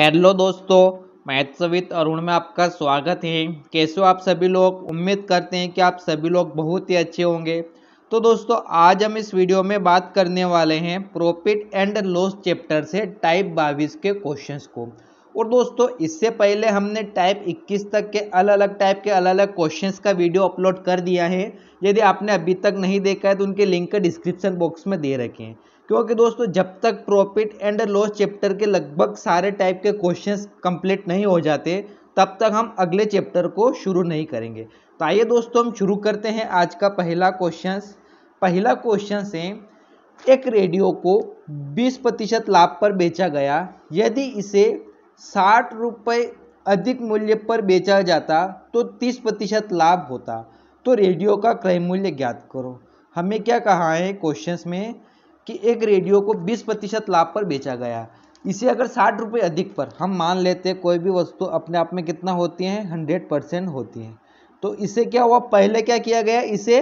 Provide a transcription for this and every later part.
hello दोस्तों maths Arun में आपका स्वागत है कैसे हो आप सभी लोग उम्मीद करते हैं कि आप सभी लोग बहुत ही अच्छे होंगे तो दोस्तों आज हम इस वीडियो में बात करने वाले हैं प्रॉफिट एंड लॉस चैप्टर से टाइप बाईस के क्वेश्चंस को और दोस्तों इससे पहले हमने टाइप 21 तक के अलग अलग टाइप के अलग अलग क्वेश्चंस का वीडियो अपलोड कर दिया है यदि आपने अभी तक नहीं देखा है तो उनके लिंक डिस्क्रिप्शन बॉक्स में दे रखे हैं क्योंकि दोस्तों जब तक प्रॉफिट एंड लॉस चैप्टर के लगभग सारे टाइप के क्वेश्चंस कंप्लीट नहीं हो जाते तब तक हम अगले चैप्टर को शुरू नहीं करेंगे तो आइए दोस्तों हम शुरू करते हैं आज का पहला क्वेश्चन पहला क्वेश्चन से एक रेडियो को 20 प्रतिशत लाभ पर बेचा गया यदि इसे साठ रुपये अधिक मूल्य पर बेचा जाता तो 30 प्रतिशत लाभ होता तो रेडियो का क्रय मूल्य ज्ञात करो हमें क्या कहा है क्वेश्चंस में कि एक रेडियो को 20 प्रतिशत लाभ पर बेचा गया इसे अगर साठ रुपये अधिक पर हम मान लेते हैं कोई भी वस्तु अपने आप में कितना होती है हंड्रेड परसेंट होती है तो इसे क्या हुआ पहले क्या किया गया इसे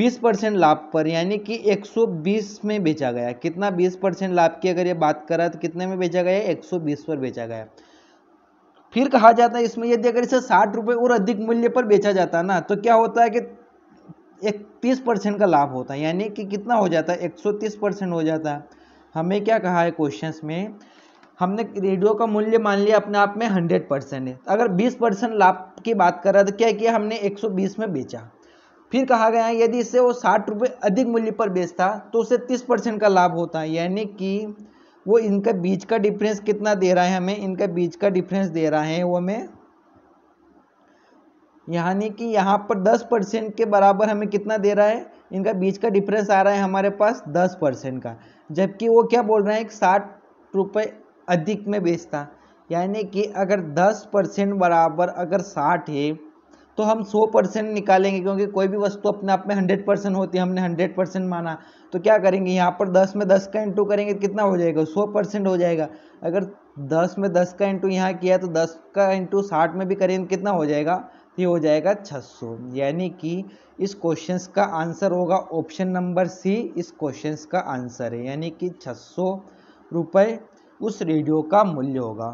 20 परसेंट लाभ पर यानी कि 120 में बेचा गया कितना 20 परसेंट लाभ की अगर ये बात करा तो कितने में बेचा गया 120 पर बेचा गया फिर कहा जाता है इसमें यदि अगर इसे साठ रुपये और अधिक मूल्य पर बेचा जाता ना तो क्या होता है कि एक तीस परसेंट का लाभ होता है यानी कि कितना हो जाता है एक सौ तीस परसेंट हो जाता है हमें क्या कहा है क्वेश्चंस में हमने रेडियो का मूल्य मान लिया अपने आप में हंड्रेड परसेंट है अगर बीस परसेंट लाभ की बात कर रहा था तो क्या किया हमने एक सौ बीस में बेचा फिर कहा गया है यदि इसे वो साठ रुपये अधिक मूल्य पर बेचता तो उसे तीस परसेंट का लाभ होता है यानी कि वो इनका बीच का डिफरेंस कितना दे रहा है हमें इनका बीच का डिफरेंस दे रहा है वो हमें यानी कि यहाँ पर 10 परसेंट के बराबर हमें कितना दे रहा है इनका बीच का डिफरेंस आ रहा है हमारे पास 10 परसेंट का जबकि वो क्या बोल रहे हैं साठ रुपये अधिक में बेचता यानी कि अगर 10 परसेंट बराबर अगर 60 है तो हम 100 परसेंट निकालेंगे क्योंकि कोई भी वस्तु अपने आप में 100 परसेंट होती है हमने 100 परसेंट माना तो क्या करेंगे यहाँ पर 10 में 10 का इंटू करेंगे कितना हो जाएगा 100 परसेंट हो जाएगा अगर 10 में 10 का इंटू यहाँ किया तो 10 का इंटू साठ में भी करेंगे कितना हो जाएगा ये हो जाएगा 600 यानी कि इस क्वेश्चन का आंसर होगा ऑप्शन नंबर सी इस क्वेश्चन का आंसर है यानी कि 600 रुपए उस रेडियो का मूल्य होगा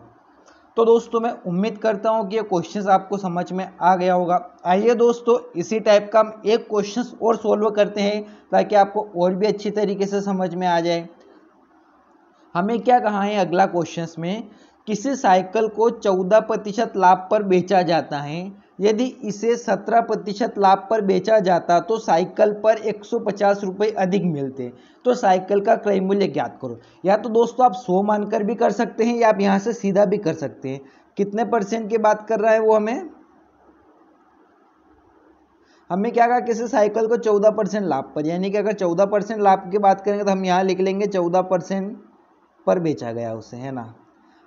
तो दोस्तों मैं उम्मीद करता हूँ कि ये क्वेश्चन आपको समझ में आ गया होगा आइए दोस्तों इसी टाइप का हम एक क्वेश्चन और सॉल्व करते हैं ताकि आपको और भी अच्छी तरीके से समझ में आ जाए हमें क्या कहा है अगला क्वेश्चन में किसी साइकिल को चौदह प्रतिशत लाभ पर बेचा जाता है यदि इसे 17 प्रतिशत लाभ पर बेचा जाता तो साइकिल पर एक सौ अधिक मिलते तो साइकिल का क्रय मूल्य ज्ञात करो या तो दोस्तों आप 100 मानकर भी कर सकते हैं या आप यहाँ से सीधा भी कर सकते हैं कितने परसेंट की बात कर रहा है वो हमें हमें क्या कहा किसी साइकिल को चौदह परसेंट लाभ पर यानी कि अगर चौदह परसेंट लाभ की बात करेंगे तो हम यहाँ लिख लेंगे चौदह परसेंट पर बेचा गया उसे है ना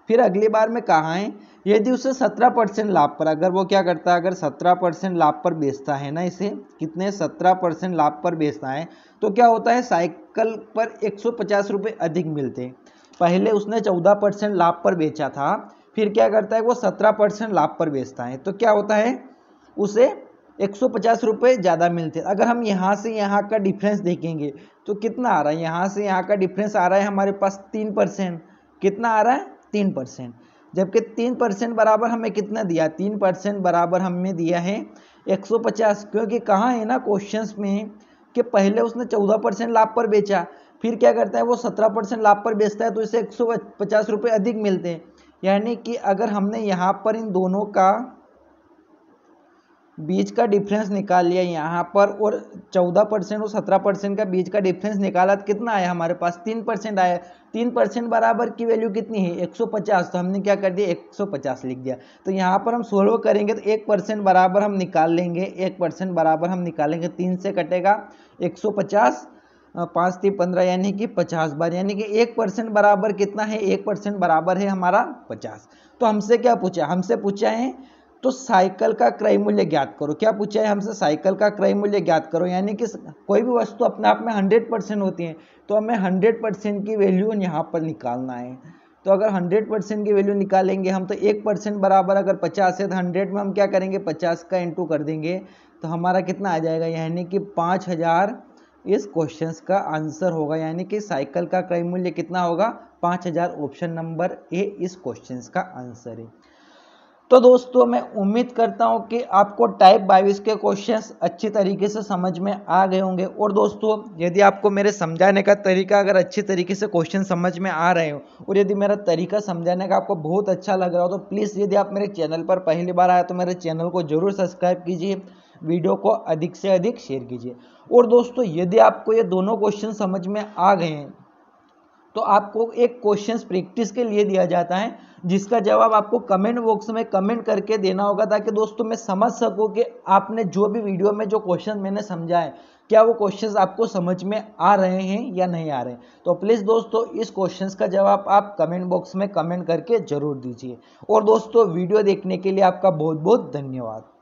फिर अगली बार में कहाँ है यदि उसे सत्रह परसेंट लाभ पर अगर वो क्या करता है अगर सत्रह परसेंट लाभ पर बेचता है ना इसे कितने सत्रह परसेंट लाभ पर बेचता है तो क्या होता है साइकिल पर एक सौ पचास रुपये अधिक मिलते हैं पहले उसने चौदह परसेंट लाभ पर बेचा था फिर क्या करता है वो सत्रह परसेंट लाभ पर बेचता है तो क्या होता है उसे एक सौ पचास रुपये ज़्यादा मिलते अगर हम यहाँ से यहाँ का डिफरेंस देखेंगे तो कितना आ रहा है यहाँ से यहाँ का डिफरेंस आ रहा है हमारे पास तीन परसेंट कितना आ रहा है तीन परसेंट जबकि तीन परसेंट बराबर हमें कितना दिया तीन परसेंट बराबर हमें दिया है 150 क्योंकि कहाँ है ना क्वेश्चंस में कि पहले उसने 14 परसेंट लाभ पर बेचा फिर क्या करता है वो 17 परसेंट लाभ पर बेचता है तो इसे एक सौ अधिक मिलते हैं यानी कि अगर हमने यहाँ पर इन दोनों का बीच का डिफरेंस निकाल लिया यहाँ पर और चौदह परसेंट और सत्रह परसेंट का बीच का डिफरेंस निकाला तो कितना आया हमारे पास तीन परसेंट आया तीन परसेंट बराबर की वैल्यू कितनी है एक सौ पचास तो हमने क्या कर दिया एक सौ पचास लिख दिया तो यहाँ पर हम सोल्व करेंगे तो एक परसेंट बराबर हम निकाल लेंगे एक परसेंट बराबर हम निकालेंगे तीन से कटेगा एक सौ पचास पाँच थी पंद्रह यानी कि पचास बार यानी कि एक परसेंट बराबर कितना है एक परसेंट बराबर है हमारा पचास तो हमसे क्या पूछा हमसे पूछा है तो साइकिल का क्रय मूल्य ज्ञात करो क्या पूछा है हमसे साइकिल का क्रय मूल्य ज्ञात करो यानी कि कोई भी वस्तु अपने आप में हंड्रेड परसेंट होती है तो हमें हंड्रेड परसेंट की वैल्यू यहाँ पर निकालना है तो अगर हंड्रेड परसेंट की वैल्यू निकालेंगे हम तो एक परसेंट बराबर अगर पचास है तो हंड्रेड में हम क्या करेंगे पचास का इंटू कर देंगे तो हमारा कितना आ जाएगा यानी कि पाँच हज़ार इस क्वेश्चन का आंसर होगा यानी कि साइकिल का क्रय मूल्य कितना होगा पाँच हज़ार ऑप्शन नंबर ए इस क्वेश्चन का आंसर है तो दोस्तों मैं उम्मीद करता हूँ कि आपको टाइप बाईस के क्वेश्चंस अच्छी तरीके से समझ में आ गए होंगे और दोस्तों यदि आपको मेरे समझाने का तरीका अगर अच्छी तरीके से क्वेश्चन समझ में आ रहे हो और यदि मेरा तरीका समझाने का आपको बहुत अच्छा लग रहा हो तो प्लीज़ यदि आप मेरे चैनल पर पहली बार आए तो मेरे चैनल को ज़रूर सब्सक्राइब कीजिए वीडियो को अधिक से अधिक शेयर कीजिए और दोस्तों यदि आपको ये दोनों क्वेश्चन समझ में आ गए हैं तो आपको एक क्वेश्चन प्रैक्टिस के लिए दिया जाता है जिसका जवाब आपको कमेंट बॉक्स में कमेंट करके देना होगा ताकि दोस्तों मैं समझ सकूँ कि आपने जो भी वीडियो में जो क्वेश्चन मैंने समझा है क्या वो क्वेश्चंस आपको समझ में आ रहे हैं या नहीं आ रहे तो प्लीज़ दोस्तों इस क्वेश्चंस का जवाब आप कमेंट बॉक्स में कमेंट करके ज़रूर दीजिए और दोस्तों वीडियो देखने के लिए आपका बहुत बहुत धन्यवाद